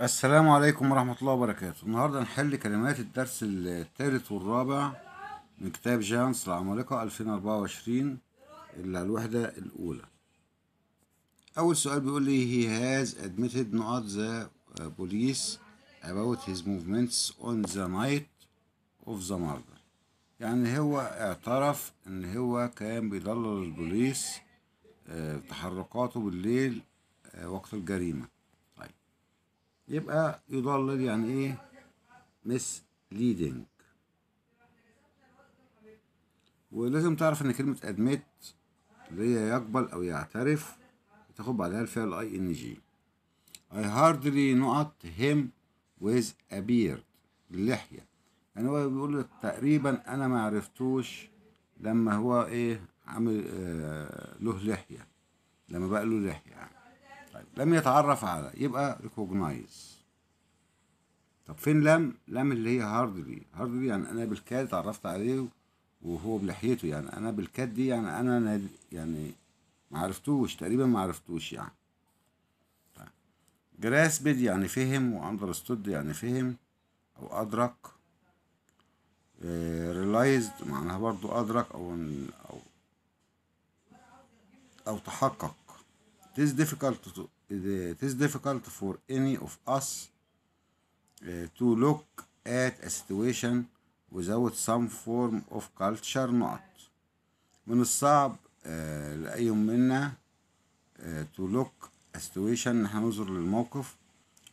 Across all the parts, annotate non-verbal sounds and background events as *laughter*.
السلام عليكم ورحمة الله وبركاته النهاردة نحل كلمات الدرس الثالث والرابع من كتاب جانس العمالقة 2024 اللي على الوحدة الأولى أول سؤال بيقول لي he has admitted not the uh, police about his movements on the night of the murder يعني هو اعترف ان هو كان بيضلل البوليس آه، تحركاته بالليل آه، وقت الجريمه يبقى يضلل يعني ايه مس ليدنج ولازم تعرف ان كلمة ادميت اللي هي يقبل او يعترف تاخد بعدها الفعل اي ان جي I hardly not him with a beard اللحية يعني هو بيقول تقريبا انا ما عرفتوش لما هو ايه عامل آه له لحية لما بقى له لحية يعني طيب لم يتعرف على يبقى ريكوجنايز طب فين لم لم اللي هي هاردلي هاردلي يعني انا بالكاد اتعرفت عليه وهو بلحيته يعني انا بالكاد دي يعني انا يعني معرفتوش تقريبا معرفتوش يعني جراسبد يعني فهم واندرستود يعني فهم او ادرك ريلايزد آه، معناها برضو ادرك او او او تحقق it is difficult to it is difficult for any of us uh, to look at a situation without some form of culture not من الصعب uh, لأي منا uh, to look a situation ان احنا ننظر للموقف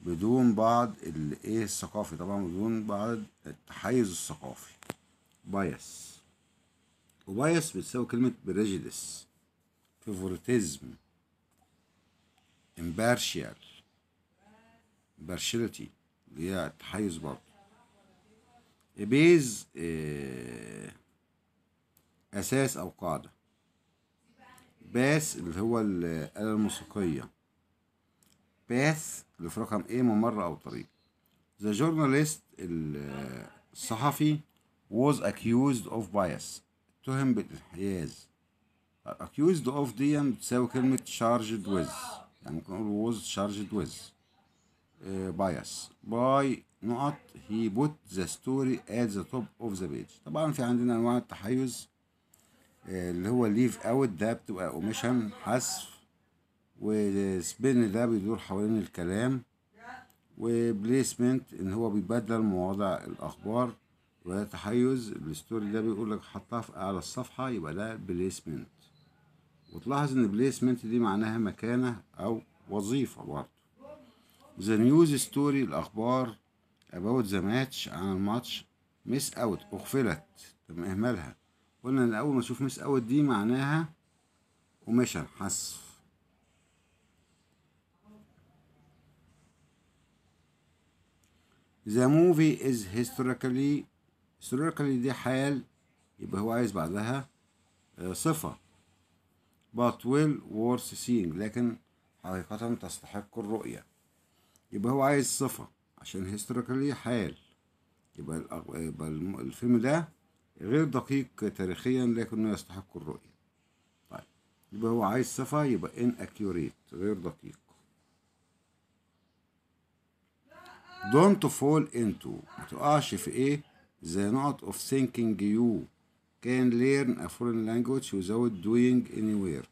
بدون بعض الايه الثقافي طبعا بدون بعض التحيز الثقافي bias وبايس بتساوي كلمة prejudice favoritism امبارشيال impartiality اللي هي التحيز برضه بيز آه، أساس أو قاعدة باس اللي هو الآلة الموسيقية باث اللي في رقم إيه ممر أو طريق ذا جورناليست الصحفي was accused of bias اتهم بالانحياز accused of دي بتساوي كلمة charged with يعني ممكن نقول was charged with bias by نقط he put the story at the top of the page طبعا في عندنا انواع التحيز آه، اللي هو leave out ده بتبقى omission حذف وسبين ده بيدور حوالين الكلام وبليسمنت ان هو بيبدل مواضع الاخبار وده تحيز الستوري ده بيقول لك حطها في اعلى الصفحه يبقى ده بليسمنت وتلاحظ ان بليسمنت دي معناها مكانة او وظيفة برضه ذا نيوز ستوري الاخبار about the match عن الماتش مس اوت اغفلت تم اهمالها قلنا ان اول ما نشوف مس اوت دي معناها اوميشن حذف The movie is هيستوريكالي هيستوريكالي دي حال يبقى هو عايز بعدها آه، صفة but well worth seeing لكن حقيقة تستحق الرؤية يبقى هو عايز صفة عشان historically حال يبقى, يبقى الفيلم ده غير دقيق تاريخيا لكنه يستحق الرؤية طيب يبقى هو عايز صفة يبقى inaccurate غير دقيق don't fall into ما تقعش في ايه the not of thinking you can learn a foreign language without doing any work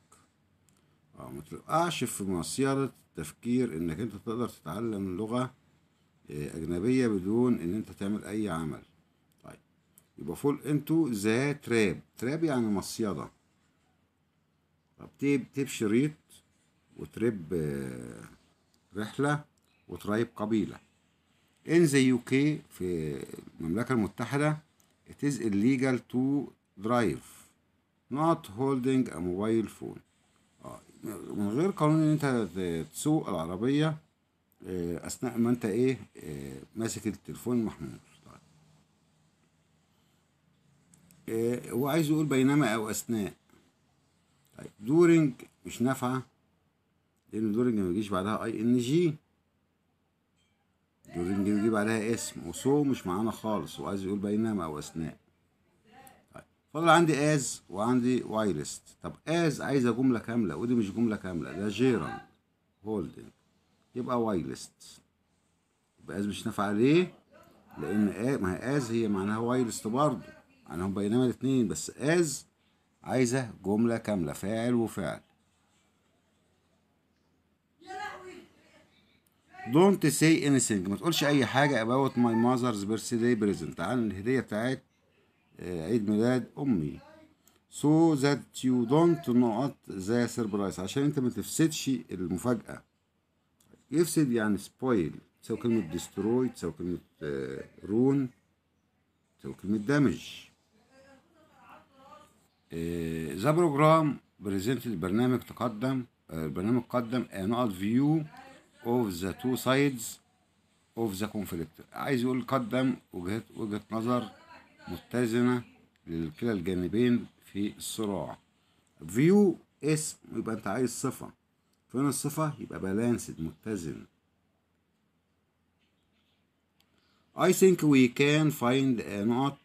اه, آه، ما تقعش في معصية التفكير انك انت تقدر تتعلم لغة آه، اجنبية بدون ان انت تعمل اي عمل طيب يبقى فول انتو ذا تراب تراب يعني مصيدة طب تيب تيب شريط وترب آه، رحلة وتريب قبيلة in the UK في المملكة المتحدة it is illegal to درايف نوت هولدينج ا موبايل فون من غير قانون ان انت تسوق العربية آه، اثناء ما انت ايه آه، ماسك التليفون المحمول طيب آه، هو عايز يقول بينما او اثناء طيب دورنج مش نافعة لان دورنج ما بيجيش بعدها اي ان جي دورنج بيجي بعدها اسم وسو مش معانا خالص وعايز يقول بينما او اثناء فضل عندي از وعندي واي طب از عايزه جمله كامله ودي مش جمله كامله ده جيران هولدنج يبقى واي يبقى از مش نافعه ليه لان ما هي از هي معناها واي برضه يعني هم بينما الاثنين بس از عايزه جمله كامله فاعل وفعل Don't say anything ما تقولش أي حاجة about my mother's birthday present عن الهدية بتاعت آه، عيد ميلاد امي so that you don't not the surprise عشان انت ما تفسدش المفاجأة يفسد يعني spoil تساوي كلمة destroy تساوي كلمة رون آه، تساوي كلمة damage ذا بروجرام بريزنت البرنامج تقدم آه، البرنامج قدم odd فيو اوف ذا تو سايدز اوف ذا كونفليكت عايز يقول قدم وجهة وجهة نظر متزنة لكلا الجانبين في الصراع فيو اسم يبقى انت عايز صفة فين الصفة يبقى بالانسد متزن I think we can find a knot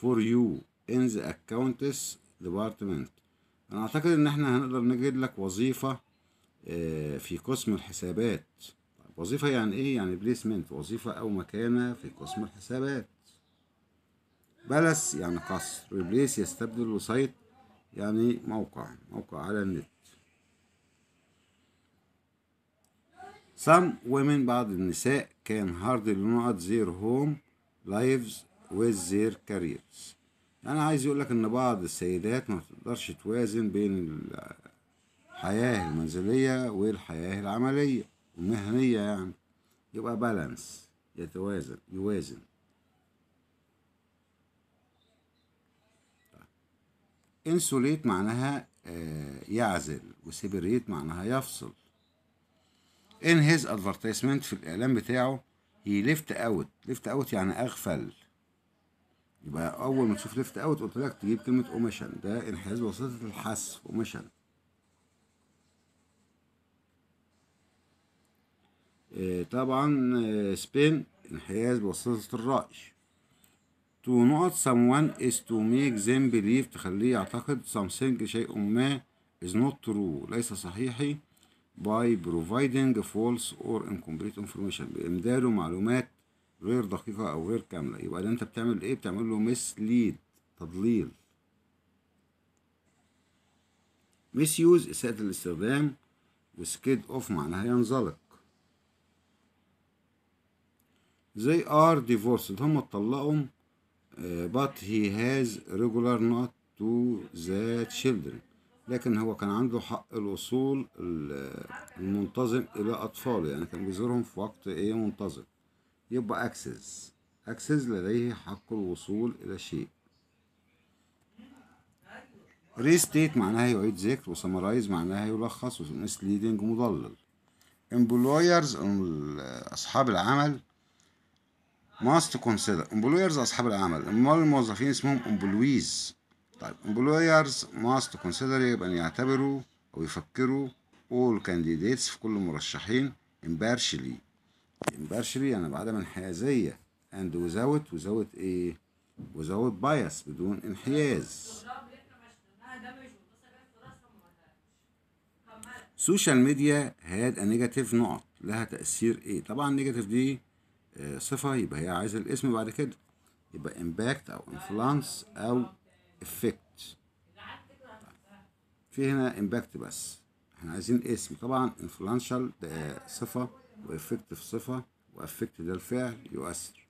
for you in the accountants department انا اعتقد ان احنا هنقدر نجد لك وظيفة آه، في قسم الحسابات طيب، وظيفة يعني ايه يعني بليسمنت وظيفة او مكانة في قسم الحسابات بلس يعني قصر ريبليس يستبدل وسايت يعني موقع موقع على النت some women بعض النساء كان هارد لنقط زير هوم لايفز وزير كاريرز careers يعني عايز يقول لك ان بعض السيدات ما تقدرش توازن بين الحياة المنزلية والحياة العملية المهنية يعني يبقى بالانس يتوازن يوازن انسوليت معناها آه، يعزل وسيبريت معناها يفصل in his advertisement في الإعلان بتاعه he left out left out يعني أغفل يبقى أول ما تشوف left out قلت لك تجيب كلمة omission ده انحياز وسيطة الحذف omission آه، طبعا سبين آه، انحياز بواسطة الرأي to not someone is to make them believe تخليه يعتقد something شيء ما is not true ليس صحيحي by providing false or incomplete information بإمداده معلومات غير دقيقة أو غير كاملة يبقى ده أنت بتعمل إيه؟ بتعمل له mislead تضليل misuse إساءة الاستخدام وسكيد أوف معناها ينزلق they are divorced هم اتطلقوا آه، but he has regular not to the children لكن هو كان عنده حق الوصول المنتظم إلى أطفاله يعني كان بيزورهم في وقت إيه منتظم يبقى access access لديه حق الوصول إلى شيء ريستيت معناها يعيد ذكر وسمرايز معناها يلخص ومسليدنج مضلل employers أصحاب العمل must consider employers أصحاب العمل أمال الموظفين اسمهم employees طيب employers must consider يبقى أن يعتبروا أو يفكروا all candidates في كل المرشحين impartially impartially يعني بعدم انحيازية and without without إيه without bias بدون انحياز سوشيال ميديا هاد نيجاتيف نقط لها تأثير إيه طبعا نيجاتيف دي صفة يبقى هي عايزة الاسم بعد كده يبقى امباكت أو انفلانس أو افكت في هنا امباكت بس احنا عايزين اسم طبعا انفلانشال ده صفة وافكت في صفة وافكت ده الفعل يؤثر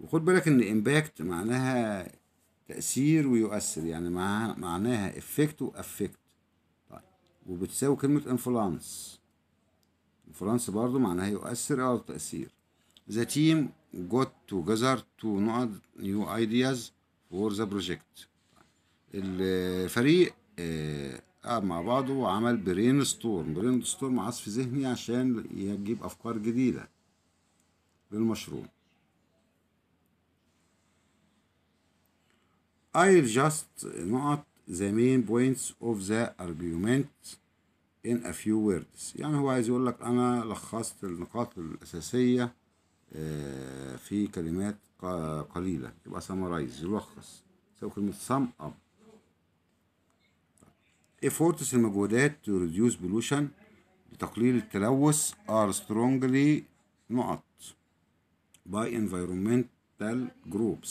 وخد بالك ان امباكت معناها تأثير ويؤثر يعني معناها افكت وافكت طيب وبتساوي كلمة انفلانس انفلانس برضو معناها يؤثر او تأثير The team got together to نقط new ideas for the project الفريق آه، قعد مع بعضه وعمل برين ستورم برين ستورم عصف ذهني عشان يجيب أفكار جديدة للمشروع I just نقط the main points of the argument in a few words يعني هو عايز يقول لك أنا لخصت النقاط الأساسية آه، في كلمات قليلة يبقى سامرايز يلخص سوى كلمة sum up efforts المجهودات to reduce pollution لتقليل التلوث are strongly نقط by environmental groups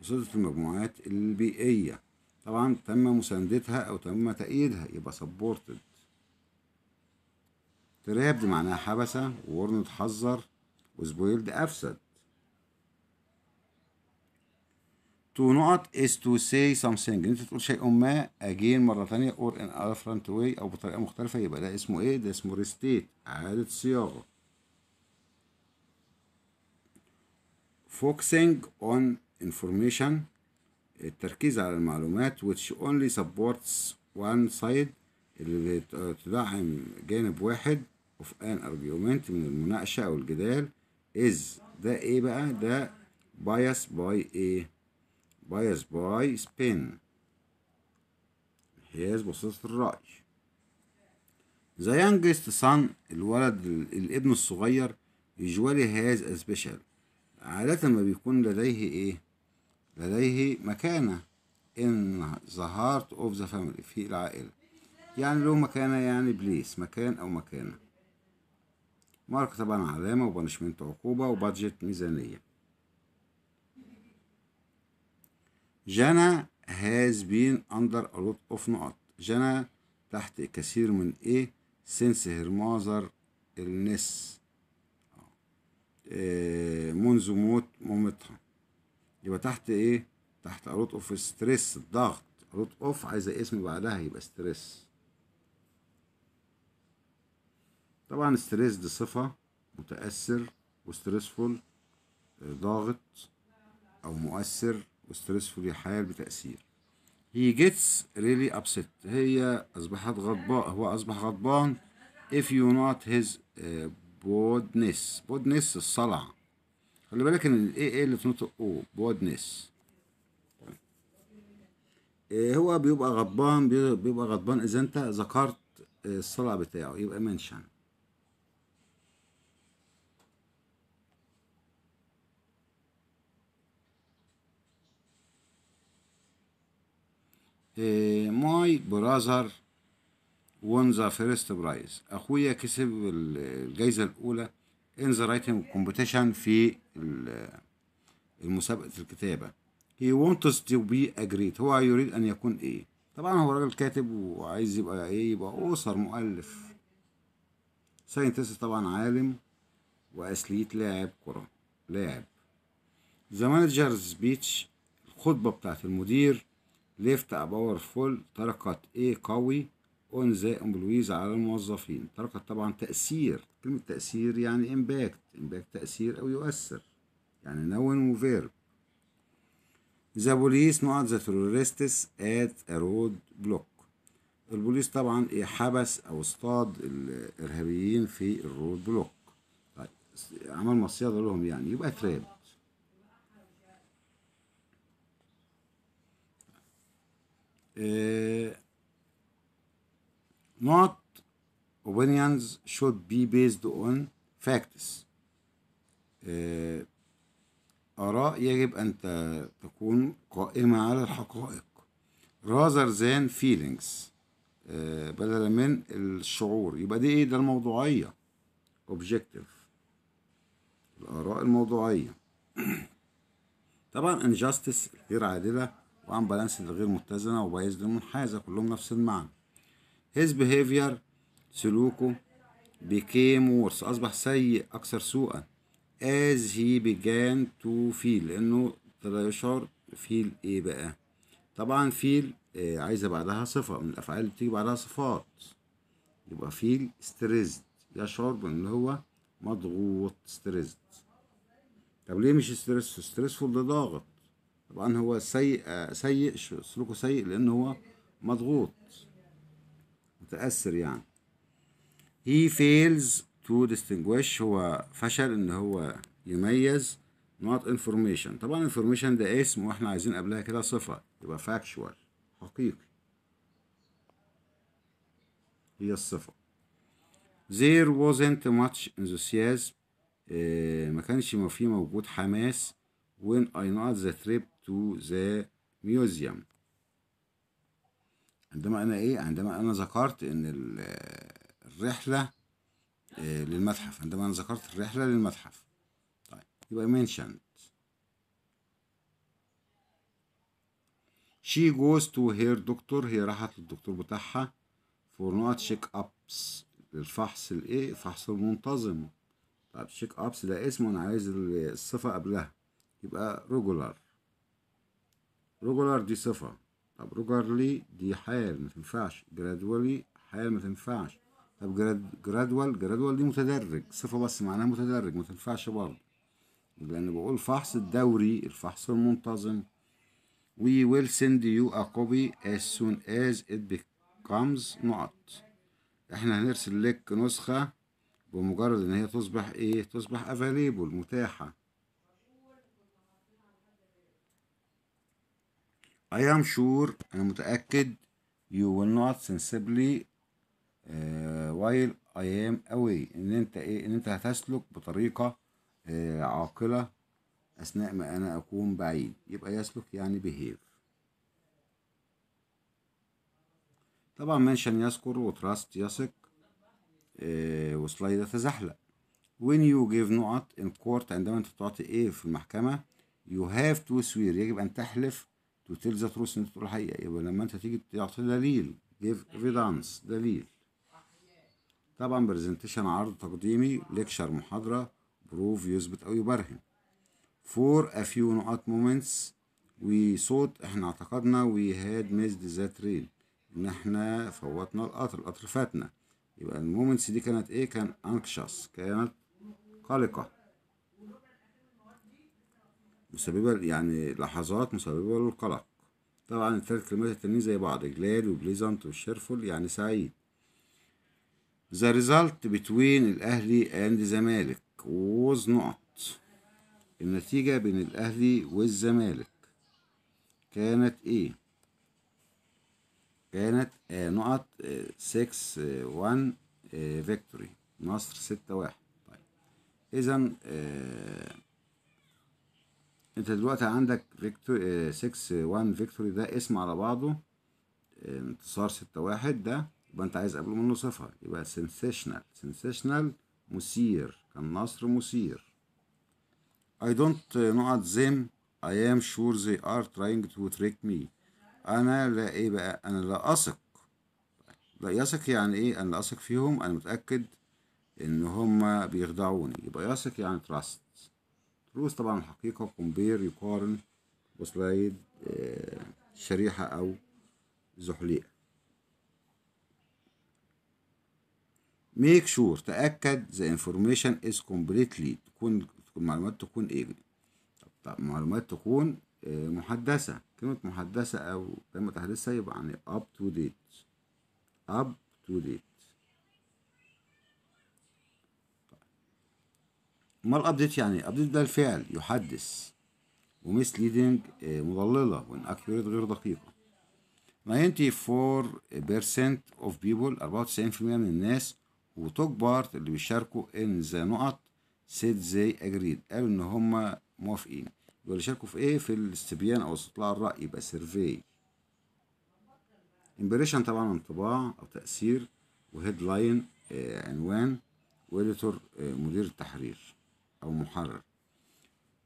بصيغة المجموعات البيئية طبعا تم مساندتها أو تم تأييدها يبقى supported تراب دي معناها حبسة وورن تحذر وسبويلد أفسد تو نوت is to say something ان انت تقول شيء ما اجين مره ثانيه or in a different way او بطريقه مختلفه يبقى ده اسمه ايه ده اسمه ريستيت اعاده صياغه focusing on information التركيز على المعلومات which only supports one side اللي بتدعم جانب واحد of an argument من المناقشه او الجدال is ده ايه بقى ده بايس باي ايه بايس باي سبين هيز بصيصة الرأي the youngest son الولد الابن الصغير usually has a special عادة ما بيكون لديه ايه لديه مكانة in the heart of the family في العائلة يعني له مكانة يعني بليس مكان أو مكانة مارك طبعا علامة وبنشمنت عقوبة وبادجت ميزانية جانا has been under a lot of نقط جانا تحت كثير من ايه since her mother illness آه، منذ موت مامتها يبقى تحت ايه تحت a lot of stress الضغط a lot of عايزة اسم بعدها يبقى stress طبعا ستريس دي صفة متأثر وستريسفول آه، ضاغط أو مؤثر وستريسفول يحال بتأثير he gets really upset هي أصبحت غضبان هو أصبح غضبان if you not his بودنس آه، بودنس الصلع خلي بالك إن ال ايه اللي بتنطق او بودنس هو بيبقى غضبان بيبقى غضبان إذا أنت ذكرت آه، الصلع بتاعه يبقى منشن ماي براذر won the first prize اخويا كسب الجائزه الاولى in the writing competition في مسابقه الكتابه هي وونتس تو بي اجريت هو يريد ان يكون ايه طبعا هو راجل كاتب وعايز يبقى ايه يبقى اوثر مؤلف ساينتست طبعا عالم واثليت لاعب كره لاعب ذا مانجرز سبيتش الخطبه بتاعت المدير left باور فول تركت ايه قوي اون ذا امبلويز على الموظفين تركت طبعا تأثير كلمة تأثير يعني امباكت امباكت تأثير أو يؤثر يعني نون وفيرب ذا بوليس نوت ذا تيرورستس ات at رود بلوك البوليس طبعا ايه حبس أو اصطاد الإرهابيين في الرود بلوك طيب عمل مصيدة لهم يعني يبقى تراب Uh, not opinions should be based on facts uh, آراء يجب أن تكون قائمة على الحقائق rather than feelings uh, بدلا من الشعور يبقى دي ايه ده الموضوعية objective الآراء الموضوعية *coughs* طبعا injustice غير عادلة وان بالانس الغير متزنة وبايظ منحازة كلهم نفس المعنى his behavior سلوكه became worse أصبح سيء أكثر سوءا as he began to feel لأنه ابتدى يشعر فيل إيه بقى طبعا فيل آه عايزة بعدها صفة من الأفعال اللي بتيجي بعدها صفات يبقى فيل ستريسد يشعر بأن هو مضغوط ستريسد طب ليه مش ستريس ستريسفول ده ضاغط طبعا هو سيء آه، سيء سلوكه سيء لأنه هو مضغوط متأثر يعني he fails to distinguish هو فشل إن هو يميز not information طبعا information ده اسم واحنا عايزين قبلها كده صفة يبقى factual حقيقي هي الصفة there wasn't much enthusiasm آه، ما كانش ما في موجود حماس when I not the trip to the museum عندما انا ايه عندما انا ذكرت ان الرحله آه، للمتحف عندما انا ذكرت الرحله للمتحف طيب يبقى mentioned she goes to her doctor هي راحت للدكتور بتاعها for not check ups للفحص الايه الفحص المنتظم طيب check ups ده اسم انا عايز الصفه قبلها يبقى regular روجولار دي صفة طب ريجولارلي دي حال ما تنفعش جرادولي حال ما تنفعش طب جرادوال جرادوال دي متدرج صفة بس معناها متدرج ما تنفعش برضه لأن بقول فحص الدوري الفحص المنتظم we will send you a copy as soon as it becomes نقط احنا هنرسل لك نسخة بمجرد ان هي تصبح ايه تصبح available متاحة I am sure أنا متأكد you will not sensibly uh, while I am away إن أنت إيه إن أنت هتسلك بطريقة uh, عاقلة أثناء ما أنا أكون بعيد يبقى يسلك يعني behave طبعا منشن يذكر وتراست يثق uh, وسلايد تزحلق when you give not in court عندما انت بتعطي ايه في المحكمة you have to swear يجب ان تحلف to ذا the truth انك تقول الحقيقه يبقى لما انت تيجي تعطي دليل give evidence دليل طبعا برزنتيشن عرض تقديمي ليكشر محاضره بروف يثبت او يبرهن for a few نقط moments we thought احنا اعتقدنا we had missed the train ان احنا فوتنا القطر القطر فاتنا يبقى المومنتس دي كانت ايه كان anxious كانت قلقه مسببة يعني لحظات مسببة للقلق طبعا الثلاث كلمات التانيين زي بعض جلاد وبليزنت وشيرفول يعني سعيد ذا ريزالت بتوين الأهلي أند زمالك ووز نقط النتيجة بين الأهلي والزمالك كانت إيه؟ كانت آه، نقط 6 1 فيكتوري نصر 6 1 طيب إذا آه انت دلوقتي عندك فيكتور سكس وان فيكتوري ده اسم على بعضه آه، انتصار ستة واحد ده يبقى انت عايز قبله منه صفه يبقى سنسيشنال سنسيشنال مثير كان نصر مثير I don't نقط آه، them I am sure they are trying to trick me انا لا ايه بقى انا لا اثق لا يثق يعني ايه انا لا اثق فيهم انا متاكد ان هما بيخدعوني يبقى يثق يعني تراست تروس طبعا الحقيقة كومبير يقارن وسلايد آه، شريحة أو زحليقة make sure. تأكد the information is completely تكون المعلومات تكون ايه طب معلومات تكون آه، محدثة كلمة محدثة أو كلمة تحديثها يبقى يعني up to date up to date ما الابديت يعني ابديت ده الفعل يحدث ومسليدنج آه، مضلله اكيوريت غير دقيقه 94% of people 94% من الناس وتوك بارت اللي بيشاركوا ان ذا نقط سيد زي اجريد قالوا ان هم موافقين واللي شاركوا في ايه في الاستبيان او استطلاع الراي يبقى سيرفي امبريشن طبعا انطباع او تاثير وهيدلاين آه، عنوان واديتور آه، مدير التحرير أو محرر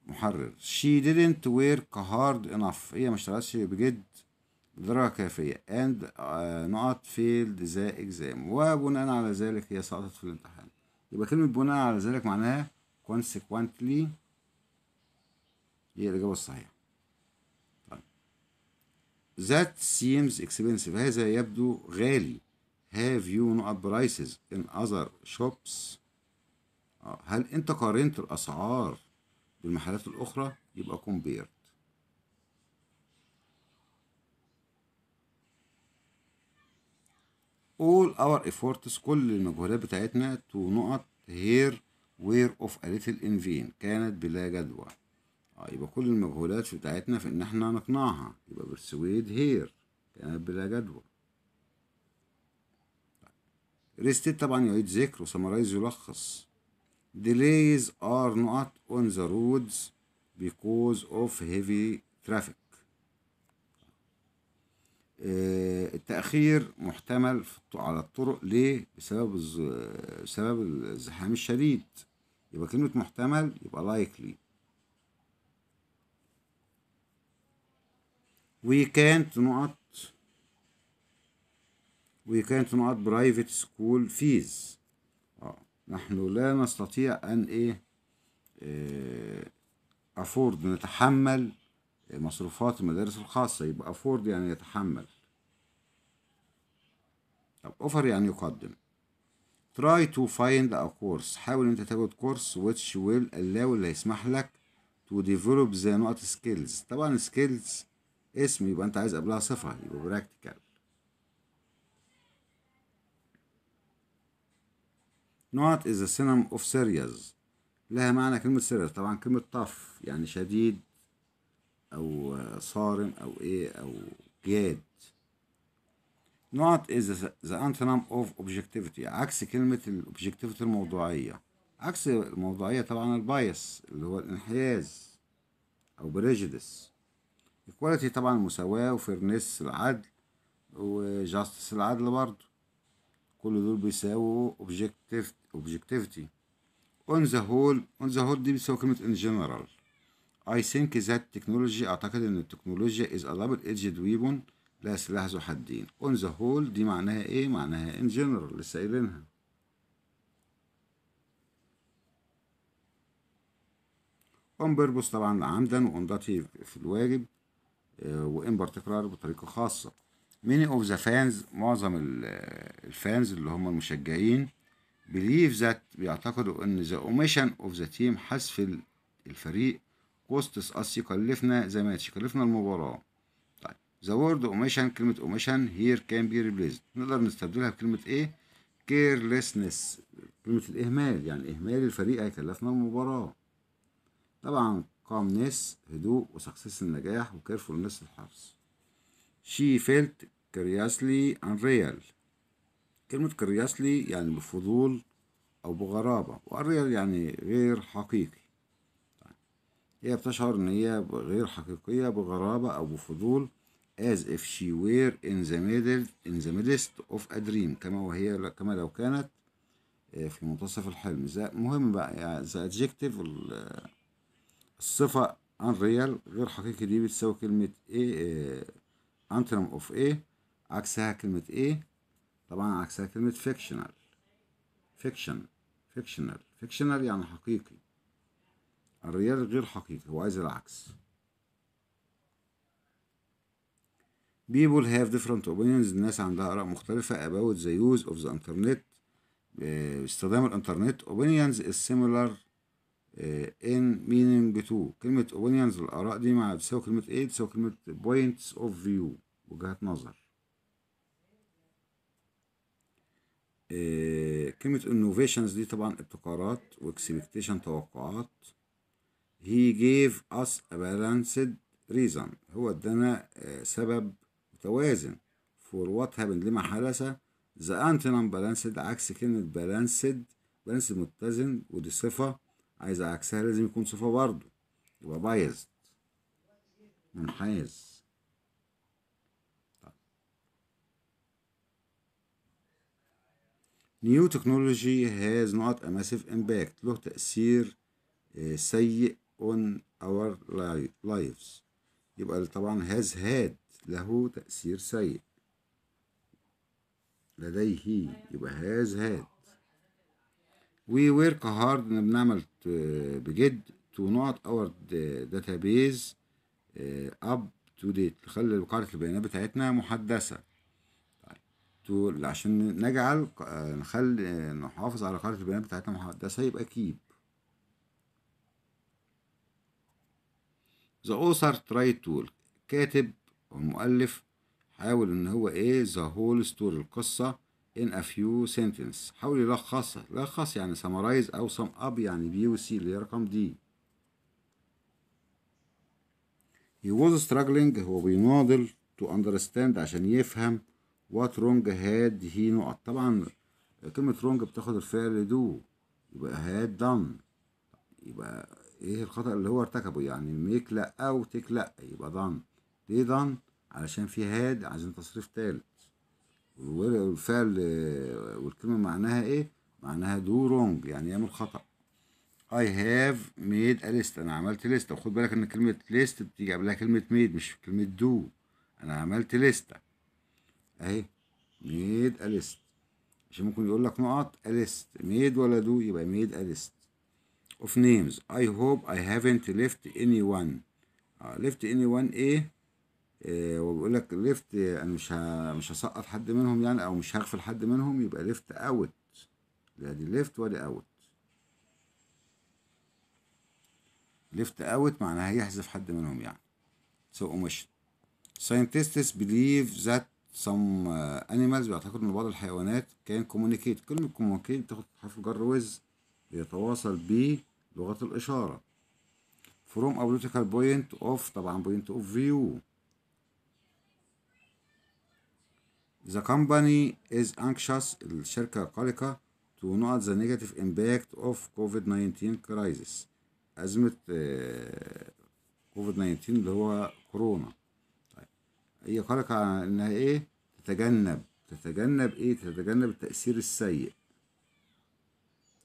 محرر she didn't work hard enough هي ما اشتغلتش بجد بدرجة كافية and uh, آه، not failed the exam وبناء على ذلك هي سقطت في الامتحان يبقى كلمة بناء على ذلك معناها consequently هي الإجابة الصحيحة طيب. that seems expensive هذا يبدو غالي have you no prices in other shops آه. هل انت قارنت الاسعار بالمحلات الاخرى يبقى كومبيرد all our efforts كل المجهودات بتاعتنا to نقط هير وير of a little in vain كانت بلا جدوى اه يبقى كل المجهودات بتاعتنا في ان احنا نقنعها يبقى بيرسويد هير كانت بلا جدوى ريستيت طيب. طبعا يعيد ذكر وسمرايز يلخص delays are not on the roads because of heavy traffic التأخير محتمل على الطرق ليه؟ بسبب بسبب الزحام الشديد يبقى كلمة محتمل يبقى likely we can't نقط we can't نقط private school fees نحن لا نستطيع أن إيه أفورد آه، نتحمل آه، مصروفات المدارس الخاصة يبقى أفورد يعني يتحمل طب أوفر يعني يقدم try to find a course حاول أنت تاخد كورس which will allow اللي هيسمح لك to develop the not skills طبعا skills اسم يبقى أنت عايز قبلها صفة يبقى practical نوت is a synonym of serious لها معنى كلمة serious طبعا كلمة tough يعني شديد أو صارم أو إيه أو جاد not is the antonym of objectivity عكس كلمة الobjectivity الموضوعية عكس الموضوعية طبعا البايس اللي هو الانحياز أو prejudice equality طبعا المساواة وفيرنس العدل وجاستس العدل برضه كل دول بيساووا objectivity on the whole on the whole دي بتساوي كلمة in general I think that technology أعتقد إن التكنولوجيا is a double edged weapon لا سلاح ذو حدين on the whole دي معناها إيه؟ معناها in general لسه قايلينها on purpose طبعا عمدا وon في الواجب وان particular بطريقة خاصة many of the fans معظم الفانز اللي هم المشجعين believe that بيعتقدوا ان the omission of the team حذف الفريق كوستس اس يكلفنا زي ما يكلفنا المباراة طيب the word omission كلمة omission here can be replaced نقدر نستبدلها بكلمة ايه carelessness كلمة الإهمال يعني إهمال الفريق هيكلفنا المباراة طبعا calmness هدوء وسكسس النجاح وكيرفولنس الحرص she felt كرياسلي عن ريال كلمة كرياسلي يعني بفضول أو بغرابة والريال يعني غير حقيقي هي بتشعر إن هي غير حقيقية بغرابة أو بفضول as if she were in the middle in the midst of a dream كما وهي كما لو كانت آه، في منتصف الحلم مهم بقى يعني the adjective الصفة unreal غير حقيقي دي بتساوي كلمة ايه antonym of ايه عكسها كلمة ايه طبعا عكسها كلمة فيكشنال فيكشن فيكشنال فيكشنال يعني حقيقي الريال غير حقيقي هو عايز العكس people have different opinions الناس عندها آراء مختلفة about the use of the internet آه، استخدام الانترنت opinions is similar آه، in meaning to كلمة opinions الآراء دي مع تساوي كلمة ايه تساوي كلمة points of view وجهات نظر آه، كلمة innovations دي طبعا ابتكارات واكسبكتيشن توقعات he gave us a balanced reason هو ادانا آه، سبب متوازن for what happened لما حدث the antonym balanced عكس كلمة balanced balanced متزن ودي صفة عايز عكسها لازم يكون صفة برضه يبقى biased منحاز New technology has not a massive impact له تأثير سيء on our lives يبقى طبعا has had له تأثير سيء لديه يبقى has had we work hard بنعمل بجد to not our database up to date نخلي قاعدة البيانات بتاعتنا محدثة تول عشان نجعل آه، نخلي آه، نحافظ على قاعدة البيانات بتاعتنا محدثة يبقى كيب ذا اوثر تراي تول كاتب والمؤلف حاول ان هو ايه ذا هول ستوري القصة in a few sentence حاول يلخصها لخص يعني summarize او sum up يعني بي وسي اللي هي رقم دي he was struggling هو بيناضل to understand عشان يفهم وات رونج هاد هي نقط طبعا كلمة رونج بتاخد الفعل دو يبقى هاد دان يبقى ايه الخطأ اللي هو ارتكبه يعني ميك لا او تيك لا يبقى دان ليه دان علشان في هاد عايزين تصريف تالت والفعل والكلمة معناها ايه معناها دو رونج يعني يعمل خطأ I have made a list أنا عملت لستة وخد بالك إن كلمة list بتيجي قبلها كلمة made مش كلمة do أنا عملت لستة اهي ميد اليست مش ممكن يقول لك نقط اليست ميد ولا دو يبقى ميد اليست of names I hope I haven't left anyone uh, left anyone ايه آه، هو وبيقول لك ليفت انا مش ه... مش هسقط حد منهم يعني او مش هغفل حد منهم يبقى ليفت اوت لا دي ليفت ولا اوت ليفت اوت معناها هيحذف حد منهم يعني سو so omission scientists believe that some animals بيعتقد ان بعض الحيوانات كان communicate كلمة communicate بتاخد حرف الجر with يتواصل ب لغة الإشارة from a political point of طبعا point of view The company is anxious الشركة قلقة to not the negative impact of COVID-19 crisis أزمة كوفيد 19 اللي هو كورونا هي قالك على انها ايه تتجنب تتجنب ايه تتجنب التأثير السيء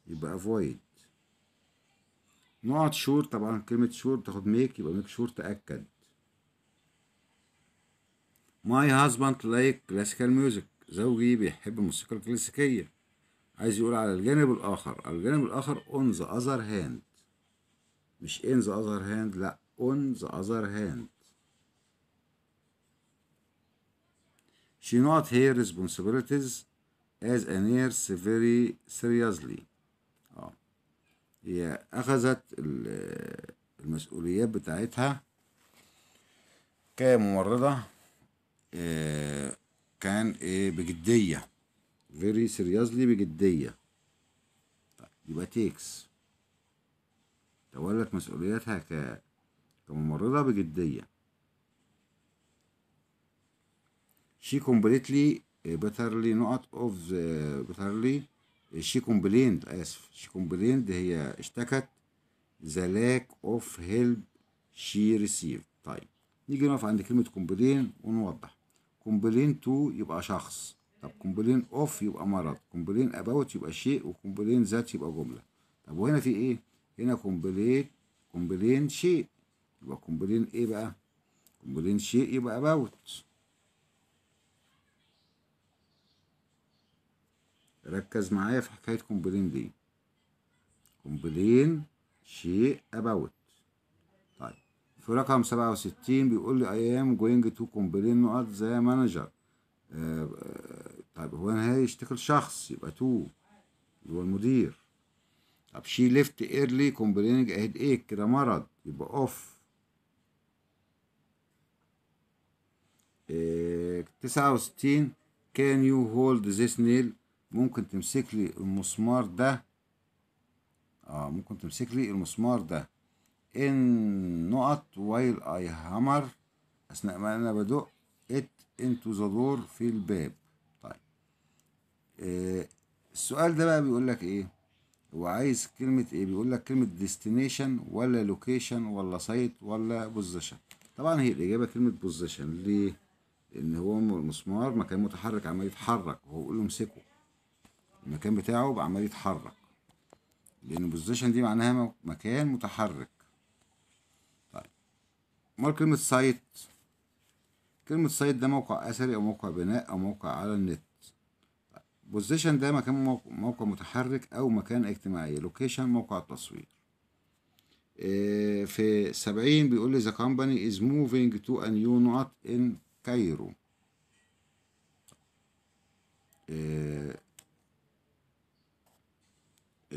يبقى avoid نقط شور طبعا كلمة شور بتاخد ميك يبقى ميك شور تأكد ماي husband لايك كلاسيكال ميوزك زوجي بيحب الموسيقى الكلاسيكية عايز يقول على الجانب الآخر على الجانب الآخر on the other hand مش in the other hand لأ on the other hand She not her responsibilities as a nurse very seriously. اه هي أخذت المسؤوليات بتاعتها كممرضة آه، كان إيه بجدية very seriously بجدية طيب، يبقى takes تولت مسؤولياتها كممرضة بجدية she completely bitterly not of the bitterly she complained آسف she complained هي اشتكت the lack of help she received طيب نيجي نقف عند كلمة complain ونوضح complain to يبقى شخص طب complain of يبقى مرض complain about يبقى شيء و complain ذات يبقى جملة طب وهنا في ايه؟ هنا complain complain شيء يبقى complain ايه بقى؟ complain شيء يبقى about ركز معايا في حكاية كومبلين دي كومبلين شيء أباوت طيب في رقم سبعة وستين بيقول لي I am going to complain not the manager آه، آه، طيب هو أنا هيشتكي لشخص يبقى تو اللي هو المدير طب she left ايرلي كومبلينج هيد ايه كده مرض يبقى اوف آه، تسعة وستين كان يو هولد ذيس نيل ممكن تمسك لي المسمار ده اه ممكن تمسك لي المسمار ده ان نقط وايل اي هامر اثناء ما انا بدق ات انتو ذا دور في الباب طيب آه السؤال ده بقى بيقول لك ايه هو عايز كلمة ايه بيقول لك كلمة ديستنيشن ولا لوكيشن ولا سايت ولا بوزيشن طبعا هي الاجابة كلمة بوزيشن ليه لان هو المسمار مكان متحرك عمال يتحرك وهو بيقول له امسكه المكان بتاعه بقى عمال يتحرك لأن البوزيشن دي معناها مكان متحرك طيب أمال كلمة سايت كلمة سايت ده موقع أثري أو موقع بناء أو موقع على النت بوزيشن طيب. ده مكان موقع متحرك أو مكان اجتماعي لوكيشن موقع التصوير آه، في سبعين بيقول لي the company is moving to a new not in Cairo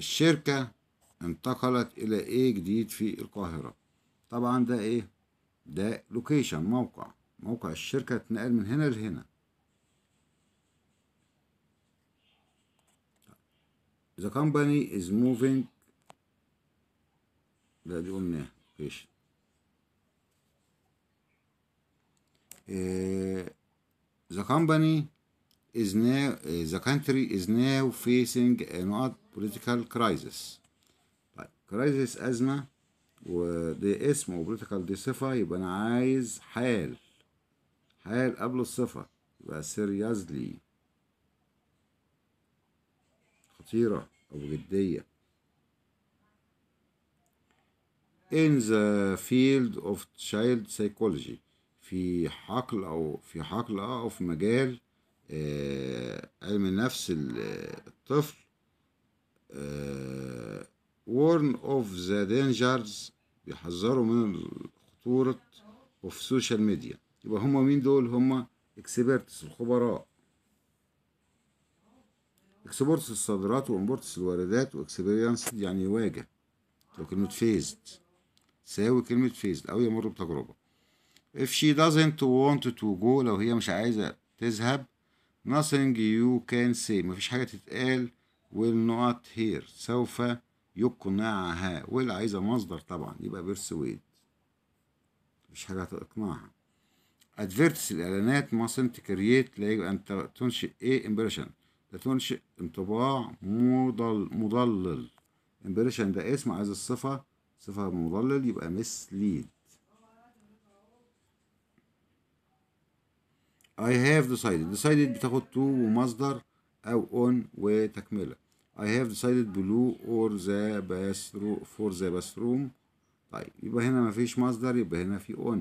الشركة انتقلت إلى إيه جديد في القاهرة طبعا ده إيه ده لوكيشن موقع موقع الشركة اتنقل من هنا لهنا The company is moving ده دي قلناها آه، لوكيشن The company is now the country is now facing not political crisis طيب crisis أزمة وده اسمه political دي صفة يبقى أنا عايز حال حال قبل الصفة يبقى seriously خطيرة أو جدية in the field of child psychology في حقل أو في حقل أو في مجال علم آه، النفس الطفل آه، warn of the dangers بيحذروا من خطورة وفي السوشيال ميديا يبقى هما مين دول هما اكسبرتس الخبراء اكسبيرتس الصادرات وامبورتس الواردات واكسبيرينس يعني يواجه لو كلمة فيزد تساوي كلمة فيزد أو يمر بتجربة if she doesn't want to go لو هي مش عايزة تذهب nothing you can say مفيش حاجة تتقال will not hear سوف يقنعها will عايزة مصدر طبعا يبقى persuade مفيش حاجة تقنعها adverts الإعلانات mustn't create لا يجب أن تنشئ إيه impression لا تنشئ انطباع مضل مضلل impression ده اسم عايز الصفة صفة مضلل يبقى mislead I have decided decided بتاخد to ومصدر أو on وتكملة I have decided blue or the bathroom for the bathroom طيب يبقى هنا مفيش مصدر يبقى هنا في on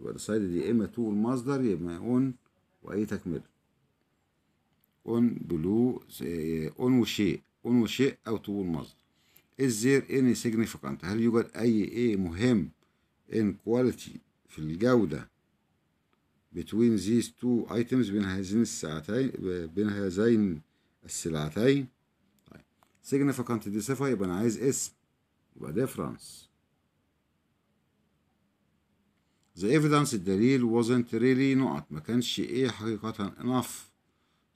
يبقى decided يا إما to المصدر يا إما on وأي تكملة on blue on وشيء on وشيء أو to المصدر is there any significant هل يوجد أي إيه مهم in quality في الجودة between these two items بين هذين الساعتين بين هذين السلعتين طيب significant دي يبقى أنا عايز اسم يبقى difference The evidence الدليل wasn't really not ما كانش ايه حقيقة enough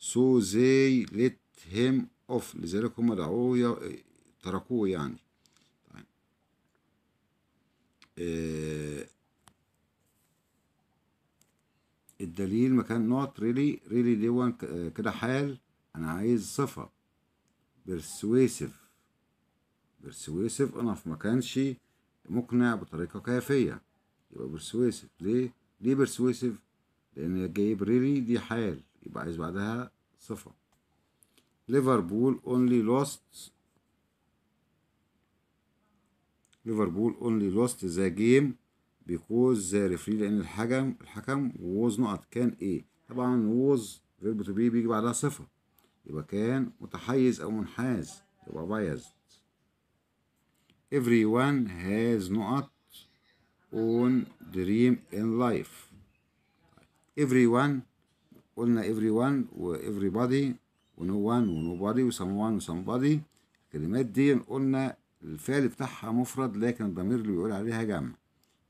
so they let him off لذلك هم دعوه تركوه يعني طيب. آه، الدليل مكان نوت ريلي ريلي دي وان كده حال انا عايز صفة بيرسويسيف بيرسويسيف انف ما كانش مقنع بطريقة كافية يبقى بيرسويسيف ليه؟ ليه بيرسويسيف؟ لأن جايب ريلي دي حال يبقى عايز بعدها صفة ليفربول اونلي لوست ليفربول اونلي لوست ذا جيم بيكوز ريفري لان الحجم الحكم ووز نقط كان ايه طبعا ووز فيرب تو بي بيجي بعدها صفه يبقى كان متحيز او منحاز يبقى بايزد everyone has نقط own dream in life everyone قلنا everyone و everybody و no one و nobody و someone و somebody الكلمات دي قلنا الفعل بتاعها مفرد لكن الضمير اللي بيقول عليها جمع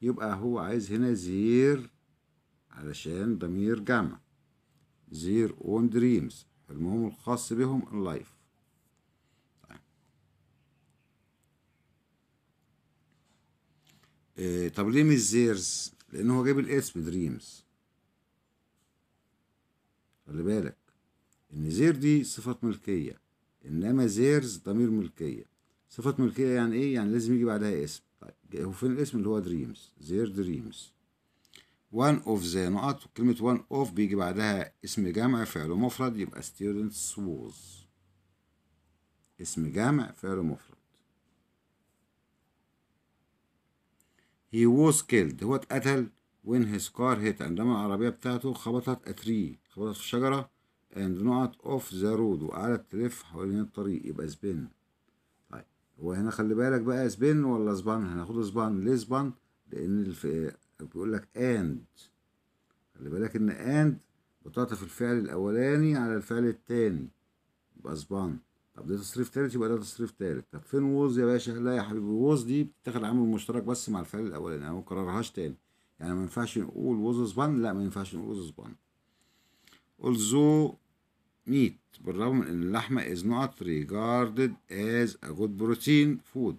يبقى هو عايز هنا زير علشان ضمير جمع زير اون دريمز المهم الخاص بهم اللايف طيب. طب ليه مش زيرز لان هو جايب الاسم دريمز خلي بالك ان زير دي صفة ملكية انما زيرز ضمير ملكية صفة ملكية يعني ايه يعني لازم يجي بعدها اسم وفي الاسم اللي هو دريمز زير دريمز وان اوف ذا نقط كلمة وان اوف بيجي بعدها اسم جامع فعل مفرد يبقى students was اسم جامع فعل مفرد he was killed هو اتقتل when his car hit عندما العربية بتاعته خبطت a tree خبطت في شجرة and not off the road وقعدت تلف حوالين الطريق يبقى سبين وهنا خلي بالك بقى سبين ولا سبان هناخد سبان ليه سبان لان الف... بيقول لك اند خلي بالك ان اند بتعطف الفعل الاولاني على الفعل التاني يبقى سبان طب ده تصريف تالت يبقى ده تصريف تالت طب فين ووز يا باشا لا يا حبيبي ووز دي بتتاخد عامل مشترك بس مع الفعل الاولاني انا يعني ما كررهاش تاني يعني ما ينفعش نقول ووز سبان لا ما ينفعش نقول ووز سبان also meat بالرغم من ان اللحمة is not regarded as a good protein food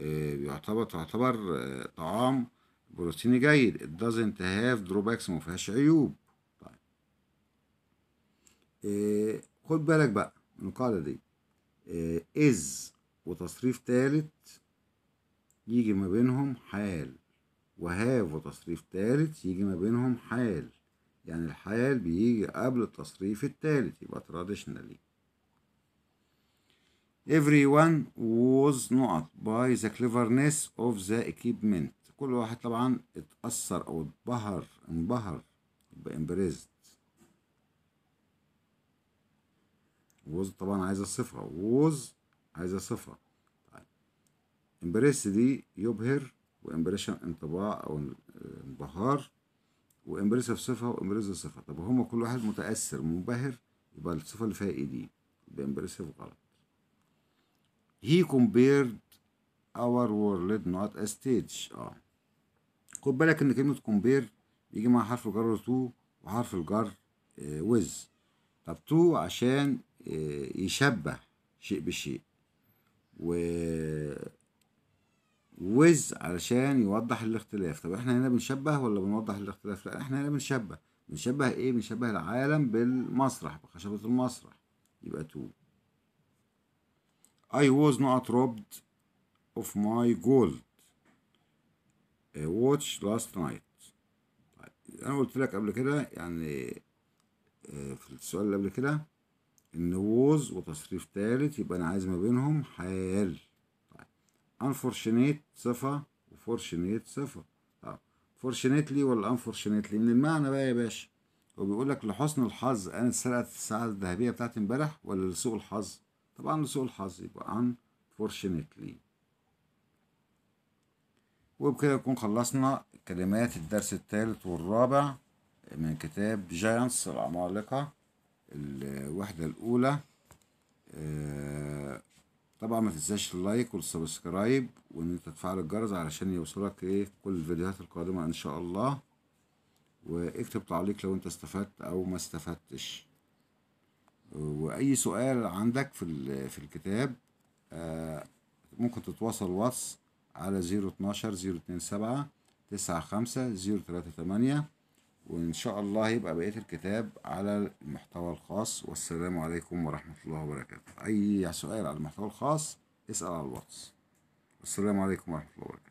آه، يعتبر تعتبر آه، طعام بروتيني جيد it doesn't have drawbacks ما فيهاش عيوب طيب آه، خد بالك بقى من القاعدة دي is وتصريف تالت يجي ما بينهم حال وهاف وتصريف تالت يجي ما بينهم حال يعني الحال بيجي قبل التصريف الثالث يبقى traditionally everyone was not by the cleverness of the equipment كل واحد طبعا اتأثر أو اتبهر انبهر يبقى embraced was طبعا عايزة صفه was عايزة صفه طيب دي يبهر وامبريشن انطباع أو انبهار وامبرسيف صفه وامبرسيف صفه طب هما كل واحد متاثر منبهر يبقى الصفه اللي فيها اي دي يبقى امبرسيف غلط he compared our world not a stage اه خد بالك ان كلمه compare بيجي مع حرف الجر تو وحرف الجر ويز آه، طب تو عشان آه، يشبه شيء بشيء و ويز علشان يوضح الاختلاف طب احنا هنا بنشبه ولا بنوضح الاختلاف لا احنا هنا بنشبه بنشبه ايه بنشبه العالم بالمسرح بخشبة المسرح يبقى تو I was not robbed of my gold A watch last night طيب انا قلت لك قبل كده يعني آه، في السؤال اللي قبل كده ان was وتصريف تالت يبقى انا عايز ما بينهم حال انفورشنيت صفة وفورشنيت صفة اه فورشنيتلي ولا انفورشنيتلي من المعنى بقى يا باشا وبيقول لك لحسن الحظ انا اتسرقت الساعة الذهبية بتاعت امبارح ولا لسوء الحظ طبعا لسوء الحظ يبقى انفورشنيتلي وبكده نكون خلصنا كلمات الدرس الثالث والرابع من كتاب جاينتس العمالقة الوحدة الأولى آه، طبعا ما تنساش اللايك والسبسكرايب وان انت تفعل الجرس علشان يوصلك ايه كل الفيديوهات القادمة ان شاء الله واكتب تعليق لو انت استفدت او ما استفدتش واي سؤال عندك في في الكتاب آه، ممكن تتواصل واتس على زيرو اتناشر زيرو اتنين سبعة تسعة خمسة زيرو تلاتة تمانية وإن شاء الله يبقى بقية الكتاب على المحتوى الخاص والسلام عليكم ورحمة الله وبركاته أي سؤال على المحتوى الخاص اسأل على الواتس والسلام عليكم ورحمة الله وبركاته